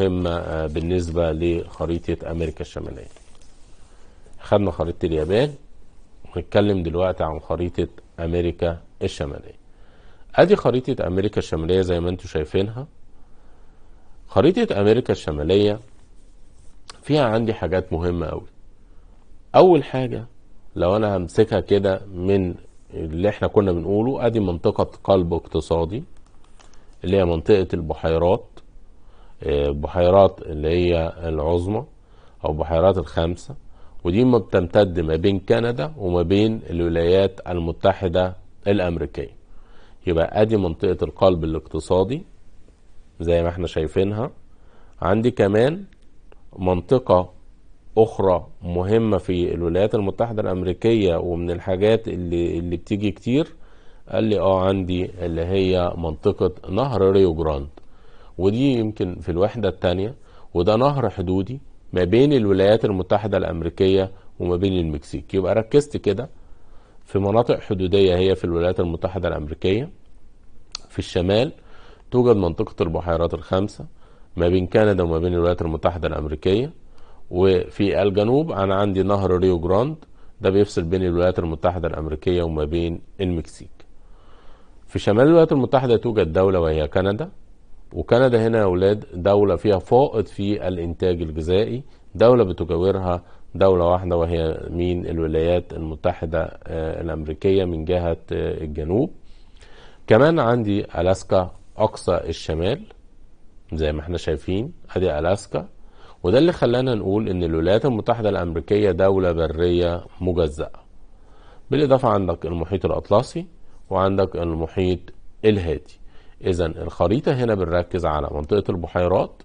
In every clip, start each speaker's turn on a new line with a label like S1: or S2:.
S1: مهمة آه، بالنسبة لخريطة أمريكا الشمالية خدنا خريطة اليابان ونتكلم دلوقتي عن خريطة أمريكا الشمالية أدي خريطة أمريكا الشمالية زي ما انتم شايفينها خريطة أمريكا الشمالية فيها عندي حاجات مهمة أوي أول حاجة لو أنا همسكها كده من اللي احنا كنا بنقوله أدي منطقة قلب اقتصادي اللي هي منطقة البحيرات بحيرات اللي هي العظمى او بحيرات الخمسه ودي ما بتمتد ما بين كندا وما بين الولايات المتحده الامريكيه يبقى ادي منطقه القلب الاقتصادي زي ما احنا شايفينها عندي كمان منطقه اخرى مهمه في الولايات المتحده الامريكيه ومن الحاجات اللي اللي بتيجي كتير قال لي اه عندي اللي هي منطقه نهر ريو جراند ودي يمكن في الوحدة الثانية وده نهر حدودي ما بين الولايات المتحدة الأمريكية وما بين المكسيك يبقى ركزت كده في مناطق حدودية هي في الولايات المتحدة الأمريكية في الشمال توجد منطقة البحيرات الخمسة ما بين كندا وما بين الولايات المتحدة الأمريكية وفي الجنوب أنا عندي نهر ريو جراند ده بيفصل بين الولايات المتحدة الأمريكية وما بين المكسيك في شمال الولايات المتحدة توجد دولة وهي كندا وكندا هنا يا اولاد دوله فيها فائض في الانتاج الغذائي دوله بتجاورها دوله واحده وهي مين الولايات المتحده آه، الامريكيه من جهه آه، الجنوب كمان عندي الاسكا اقصى الشمال زي ما احنا شايفين ادي الاسكا وده اللي خلانا نقول ان الولايات المتحده الامريكيه دوله بريه مجزاه بالاضافه عندك المحيط الاطلسي وعندك المحيط الهادي اذا الخريطة هنا بنركز على منطقة البحيرات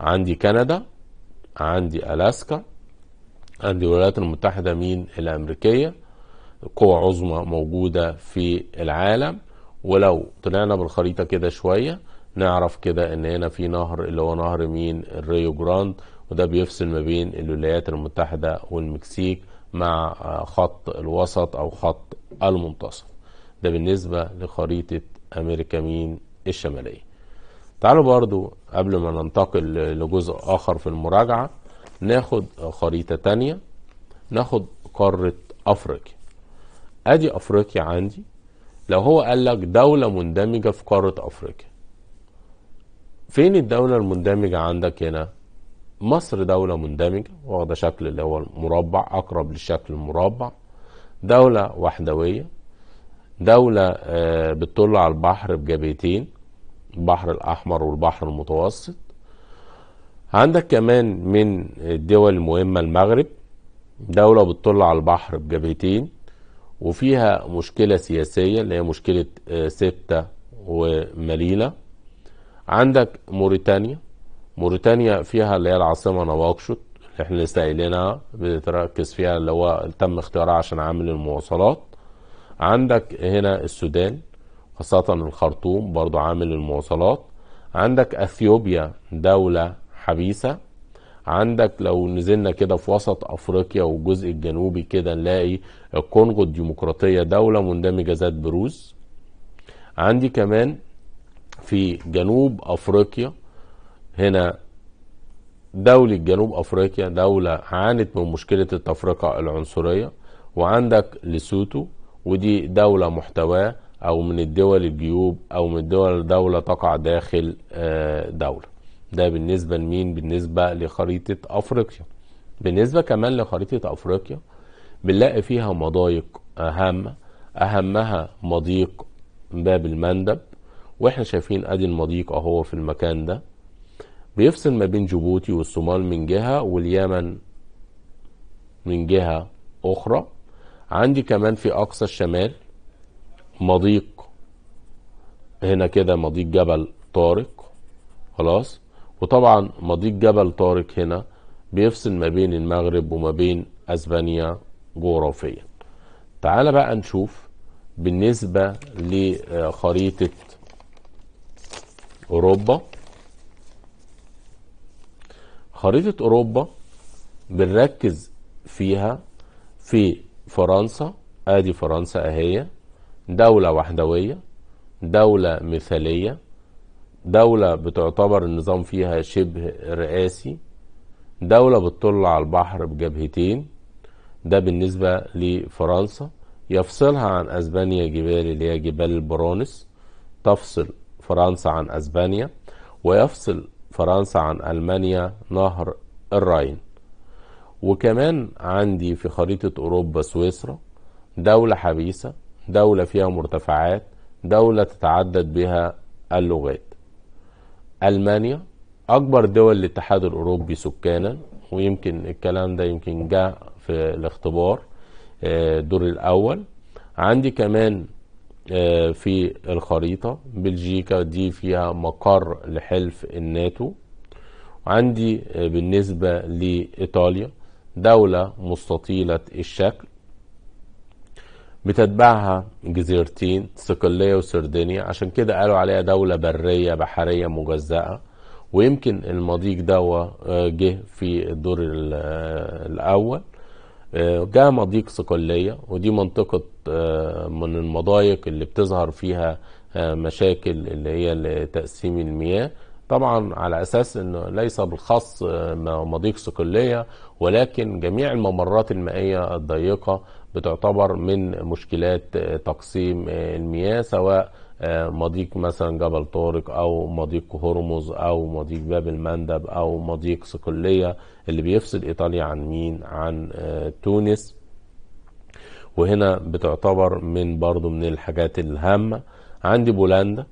S1: عندي كندا عندي الاسكا عندي الولايات المتحدة مين الامريكية قوى عظمى موجودة في العالم ولو طلعنا بالخريطة كده شوية نعرف كده ان هنا في نهر اللي هو نهر مين الريو جراند وده بيفصل ما بين الولايات المتحدة والمكسيك مع آه، خط الوسط او خط المنتصف ده بالنسبة لخريطة امريكا مين الشماليه تعالوا برضو قبل ما ننتقل لجزء اخر في المراجعه ناخد خريطه تانية ناخد قاره افريقيا ادي افريقيا عندي لو هو قال لك دوله مندمجه في قاره افريقيا فين الدوله المندمجه عندك هنا مصر دوله مندمجه واخده شكل اللي هو المربع اقرب للشكل المربع دوله وحدويه دولة آه، بتطل على البحر بجبهتين البحر الأحمر والبحر المتوسط عندك كمان من الدول المهمة المغرب دولة بتطل على البحر بجبهتين وفيها مشكلة سياسية اللي هي مشكلة آه، سبتة ومليلة عندك موريتانيا موريتانيا فيها اللي هي العاصمة نواكشوط اللي احنا لسه قايلينها بتركز فيها اللي هو تم اختيارها عشان عامل المواصلات عندك هنا السودان خاصة الخرطوم برضو عامل المواصلات عندك اثيوبيا دولة حبيسة عندك لو نزلنا كده في وسط افريقيا والجزء الجنوبي كده نلاقي الكونغو الديمقراطية دولة مندمجة ذات بروز عندي كمان في جنوب افريقيا هنا دولة جنوب افريقيا دولة عانت من مشكلة التفرقة العنصرية وعندك لسوتو ودي دولة محتواه أو من الدول الجيوب أو من الدول دولة تقع داخل آه، دولة ده بالنسبة لمين بالنسبة لخريطة أفريقيا بالنسبة كمان لخريطة أفريقيا بنلاقي فيها مضايق أهم أهمها مضيق باب المندب واحنا شايفين ادي المضيق اهو في المكان ده بيفصل ما بين جيبوتي والصومال من جهة واليمن من جهة أخرى عندي كمان في اقصى الشمال مضيق هنا كده مضيق جبل طارق خلاص وطبعا مضيق جبل طارق هنا بيفصل ما بين المغرب وما بين اسبانيا جغرافيا تعال بقى نشوف بالنسبة لخريطة اوروبا خريطة اوروبا بنركز فيها في فرنسا ادي فرنسا اهي دولة وحدوية دولة مثالية دولة بتعتبر النظام فيها شبه رئاسي دولة بتطل على البحر بجبهتين ده بالنسبة لفرنسا يفصلها عن اسبانيا جبال اللي هي جبال البرونس تفصل فرنسا عن اسبانيا ويفصل فرنسا عن المانيا نهر الراين وكمان عندي في خريطة أوروبا سويسرا دولة حبيسة دولة فيها مرتفعات دولة تتعدد بها اللغات ألمانيا أكبر دول الاتحاد الأوروبي سكانا ويمكن الكلام ده يمكن جاء في الاختبار الدور آه، الأول عندي كمان آه، في الخريطة بلجيكا دي فيها مقر لحلف الناتو وعندي آه، بالنسبة لإيطاليا دولة مستطيلة الشكل بتتبعها جزيرتين صقلية وسردينيا عشان كده قالوا عليها دولة برية بحرية مجزأة ويمكن المضيق دوا آه، جه في الدور آه، الأول آه، جاء مضيق صقلية ودي منطقة من المضايق اللي بتظهر فيها مشاكل اللي هي تقسيم المياه طبعا على اساس انه ليس بالخص آه، مضيق صقليه ولكن جميع الممرات المائيه الضيقه بتعتبر من مشكلات آه، تقسيم آه، المياه سواء مضيق مثلا جبل طارق او مضيق هرمز او مضيق باب المندب او مضيق صقليه اللي بيفصل ايطاليا عن مين عن تونس وهنا بتعتبر من برضو من الحاجات الهامه عندي بولندا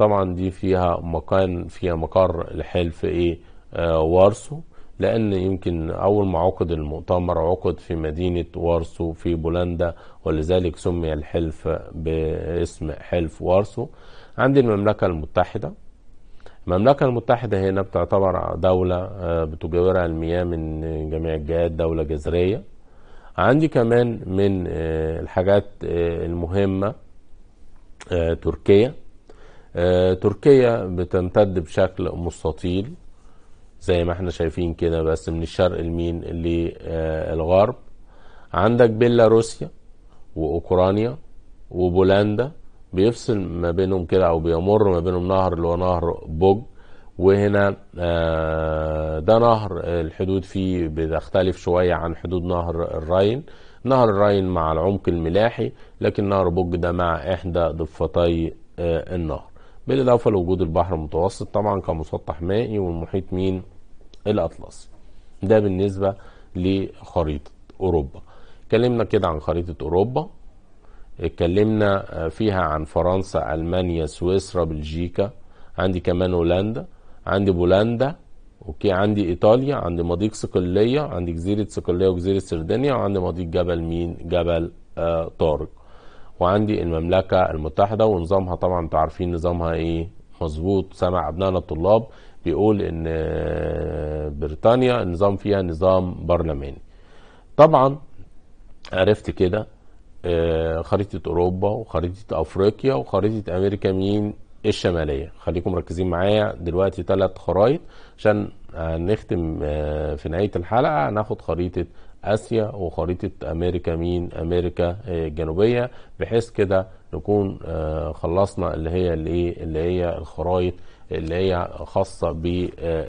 S1: طبعا دي فيها مكان فيها مقر لحلف ايه آه وارسو لان يمكن اول ما عقد المؤتمر عقد في مدينه وارسو في بولندا ولذلك سمي الحلف باسم حلف وارسو عند المملكه المتحده المملكة المتحدة هنا بتعتبر دولة آه، بتجاورها المياه من جميع الجهات دولة جزرية عندي كمان من آه، الحاجات آه، المهمة تركيا آه، تركيا بتمتد بشكل مستطيل زي ما احنا شايفين كده بس من الشرق لمين للغرب عندك بيلاروسيا واوكرانيا وبولندا بيفصل ما بينهم كده او بيمر ما بينهم نهر اللي هو نهر بوج وهنا آه، ده نهر الحدود فيه بتختلف شوية عن حدود نهر الراين نهر الراين مع العمق الملاحي لكن نهر بوج ده مع احدى ضفتي آه، النهر بالإضافة لوجود البحر المتوسط طبعا كمسطح مائي والمحيط مين الأطلسي ده بالنسبة لخريطة أوروبا اتكلمنا كده عن خريطة أوروبا اتكلمنا آه، فيها عن فرنسا ألمانيا سويسرا بلجيكا عندي كمان هولندا عندي بولندا اوكي عندي ايطاليا عندي مضيق صقليه عندي جزيره صقليه وجزيره سردينيا وعندي مضيق جبل مين جبل آه طارق وعندي المملكة المتحدة ونظامها طبعا انتوا عارفين نظامها ايه مظبوط سمع ابنائنا الطلاب بيقول ان آه، بريطانيا النظام فيها نظام برلماني طبعا عرفت كده آه، خريطة اوروبا وخريطة افريقيا وخريطة امريكا مين الشمالية خليكم مركزين معايا دلوقتي ثلاث خرايط عشان نختم آه، في نهاية الحلقة هناخد خريطة اسيا وخريطه امريكا مين امريكا آه، الجنوبيه بحيث كده نكون آه، خلصنا اللي هي اللي هي الخرايط اللي هي خاصه ب آه،